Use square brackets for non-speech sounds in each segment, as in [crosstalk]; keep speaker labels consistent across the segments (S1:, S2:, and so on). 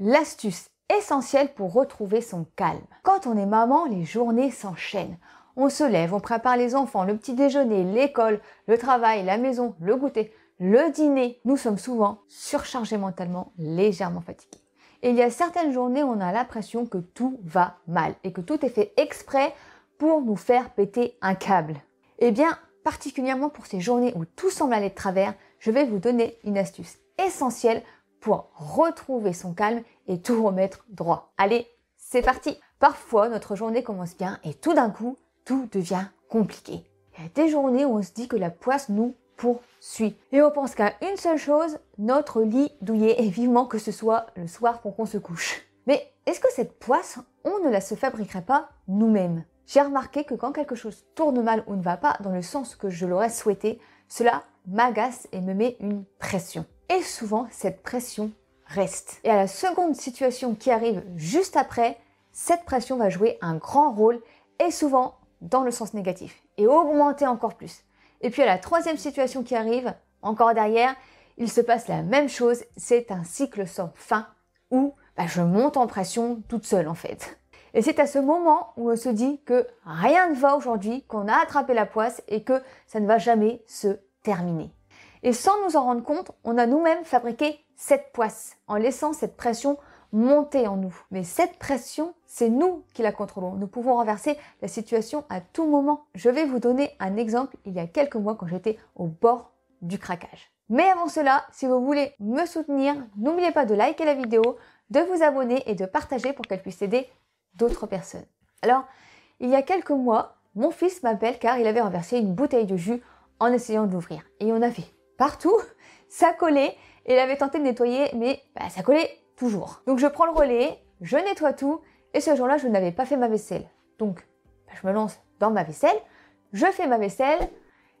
S1: L'astuce essentielle pour retrouver son calme. Quand on est maman, les journées s'enchaînent. On se lève, on prépare les enfants, le petit déjeuner, l'école, le travail, la maison, le goûter, le dîner. Nous sommes souvent surchargés mentalement, légèrement fatigués. Et il y a certaines journées où on a l'impression que tout va mal et que tout est fait exprès pour nous faire péter un câble. Eh bien, particulièrement pour ces journées où tout semble aller de travers, je vais vous donner une astuce essentielle pour retrouver son calme et tout remettre droit. Allez, c'est parti Parfois, notre journée commence bien et tout d'un coup, tout devient compliqué. Il y a des journées où on se dit que la poisse nous poursuit. Et on pense qu'à une seule chose, notre lit douillet, et vivement que ce soit le soir pour qu'on se couche. Mais est-ce que cette poisse, on ne la se fabriquerait pas nous-mêmes J'ai remarqué que quand quelque chose tourne mal ou ne va pas dans le sens que je l'aurais souhaité, cela m'agace et me met une pression. Et souvent, cette pression reste. Et à la seconde situation qui arrive juste après, cette pression va jouer un grand rôle et souvent dans le sens négatif et augmenter encore plus. Et puis à la troisième situation qui arrive, encore derrière, il se passe la même chose, c'est un cycle sans fin où bah, je monte en pression toute seule en fait. Et c'est à ce moment où on se dit que rien ne va aujourd'hui, qu'on a attrapé la poisse et que ça ne va jamais se terminer. Et sans nous en rendre compte, on a nous-mêmes fabriqué cette poisse en laissant cette pression monter en nous. Mais cette pression, c'est nous qui la contrôlons. Nous pouvons renverser la situation à tout moment. Je vais vous donner un exemple il y a quelques mois quand j'étais au bord du craquage. Mais avant cela, si vous voulez me soutenir, n'oubliez pas de liker la vidéo, de vous abonner et de partager pour qu'elle puisse aider d'autres personnes. Alors, il y a quelques mois, mon fils m'appelle car il avait renversé une bouteille de jus en essayant de l'ouvrir. Et on a fait partout, ça collait et elle avait tenté de nettoyer, mais bah, ça collait toujours. Donc je prends le relais, je nettoie tout et ce jour-là, je n'avais pas fait ma vaisselle. Donc bah, je me lance dans ma vaisselle, je fais ma vaisselle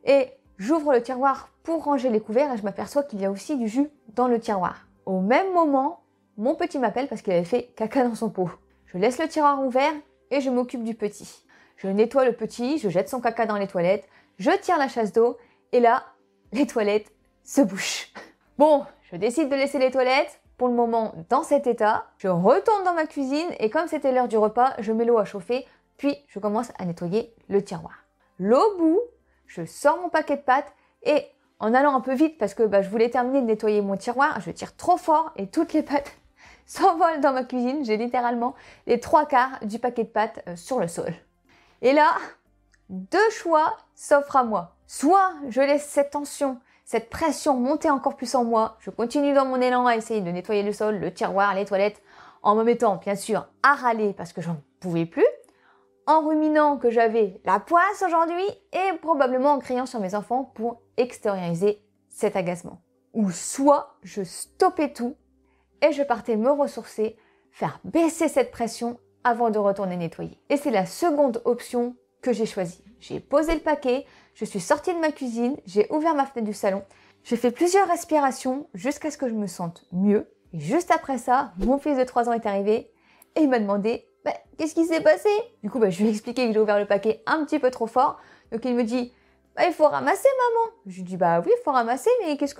S1: et j'ouvre le tiroir pour ranger les couverts et je m'aperçois qu'il y a aussi du jus dans le tiroir. Au même moment, mon petit m'appelle parce qu'il avait fait caca dans son pot. Je laisse le tiroir ouvert et je m'occupe du petit. Je nettoie le petit, je jette son caca dans les toilettes, je tire la chasse d'eau et là, les toilettes se bouchent. Bon, je décide de laisser les toilettes pour le moment dans cet état. Je retourne dans ma cuisine et comme c'était l'heure du repas, je mets l'eau à chauffer, puis je commence à nettoyer le tiroir. L'eau bout, je sors mon paquet de pâtes et en allant un peu vite parce que bah, je voulais terminer de nettoyer mon tiroir, je tire trop fort et toutes les pâtes [laughs] s'envolent dans ma cuisine. J'ai littéralement les trois quarts du paquet de pâtes euh, sur le sol. Et là, deux choix s'offrent à moi. Soit je laisse cette tension, cette pression monter encore plus en moi, je continue dans mon élan à essayer de nettoyer le sol, le tiroir, les toilettes, en me mettant bien sûr à râler parce que j'en pouvais plus, en ruminant que j'avais la poisse aujourd'hui et probablement en criant sur mes enfants pour extérioriser cet agacement. Ou soit je stoppais tout et je partais me ressourcer, faire baisser cette pression avant de retourner nettoyer. Et c'est la seconde option que j'ai choisie. J'ai posé le paquet, je suis sortie de ma cuisine, j'ai ouvert ma fenêtre du salon, j'ai fait plusieurs respirations jusqu'à ce que je me sente mieux. Et juste après ça, mon fils de 3 ans est arrivé et il m'a demandé bah, Qu'est-ce qui s'est passé Du coup, bah, je lui ai expliqué que j'ai ouvert le paquet un petit peu trop fort. Donc il me dit bah, Il faut ramasser, maman. Je lui dis Bah oui, il faut ramasser, mais qu'est-ce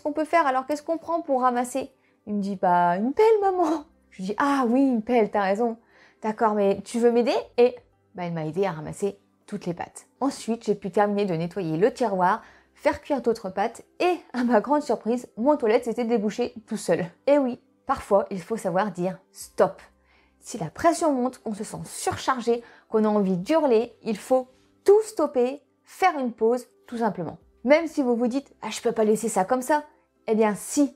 S1: qu'on peut faire Alors qu'est-ce qu'on prend pour ramasser Il me dit Bah une pelle, maman. Je lui dis Ah oui, une pelle, t'as raison. D'accord, mais tu veux m'aider Et bah, elle m'a aidé à ramasser toutes les pattes. Ensuite, j'ai pu terminer de nettoyer le tiroir, faire cuire d'autres pâtes et, à ma grande surprise, mon toilette s'était débouché tout seul. Et oui, parfois, il faut savoir dire stop. Si la pression monte, qu'on se sent surchargé, qu'on a envie d'hurler, il faut tout stopper, faire une pause, tout simplement. Même si vous vous dites ah, je peux pas laisser ça comme ça, eh bien si,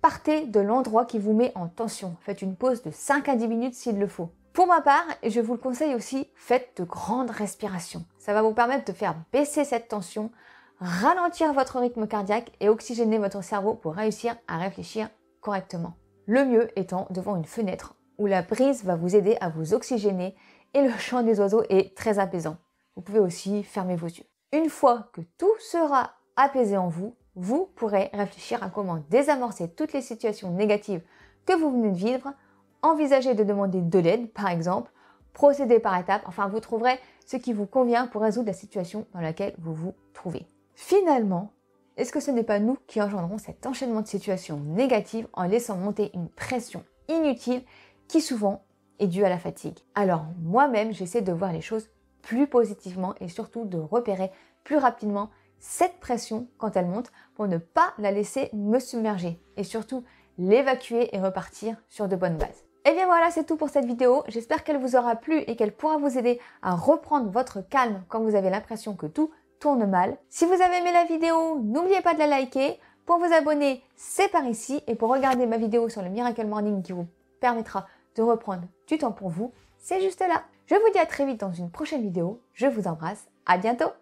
S1: partez de l'endroit qui vous met en tension. Faites une pause de 5 à 10 minutes s'il le faut. Pour ma part, et je vous le conseille aussi, faites de grandes respirations. Ça va vous permettre de faire baisser cette tension, ralentir votre rythme cardiaque et oxygéner votre cerveau pour réussir à réfléchir correctement. Le mieux étant devant une fenêtre où la brise va vous aider à vous oxygéner et le chant des oiseaux est très apaisant. Vous pouvez aussi fermer vos yeux. Une fois que tout sera apaisé en vous, vous pourrez réfléchir à comment désamorcer toutes les situations négatives que vous venez de vivre envisagez de demander de l'aide, par exemple, procédez par étapes, enfin vous trouverez ce qui vous convient pour résoudre la situation dans laquelle vous vous trouvez. Finalement, est-ce que ce n'est pas nous qui engendrons cet enchaînement de situations négatives en laissant monter une pression inutile qui souvent est due à la fatigue Alors moi-même, j'essaie de voir les choses plus positivement et surtout de repérer plus rapidement cette pression quand elle monte pour ne pas la laisser me submerger et surtout l'évacuer et repartir sur de bonnes bases. Et eh bien voilà, c'est tout pour cette vidéo. J'espère qu'elle vous aura plu et qu'elle pourra vous aider à reprendre votre calme quand vous avez l'impression que tout tourne mal. Si vous avez aimé la vidéo, n'oubliez pas de la liker. Pour vous abonner, c'est par ici. Et pour regarder ma vidéo sur le Miracle Morning qui vous permettra de reprendre du temps pour vous, c'est juste là. Je vous dis à très vite dans une prochaine vidéo. Je vous embrasse. À bientôt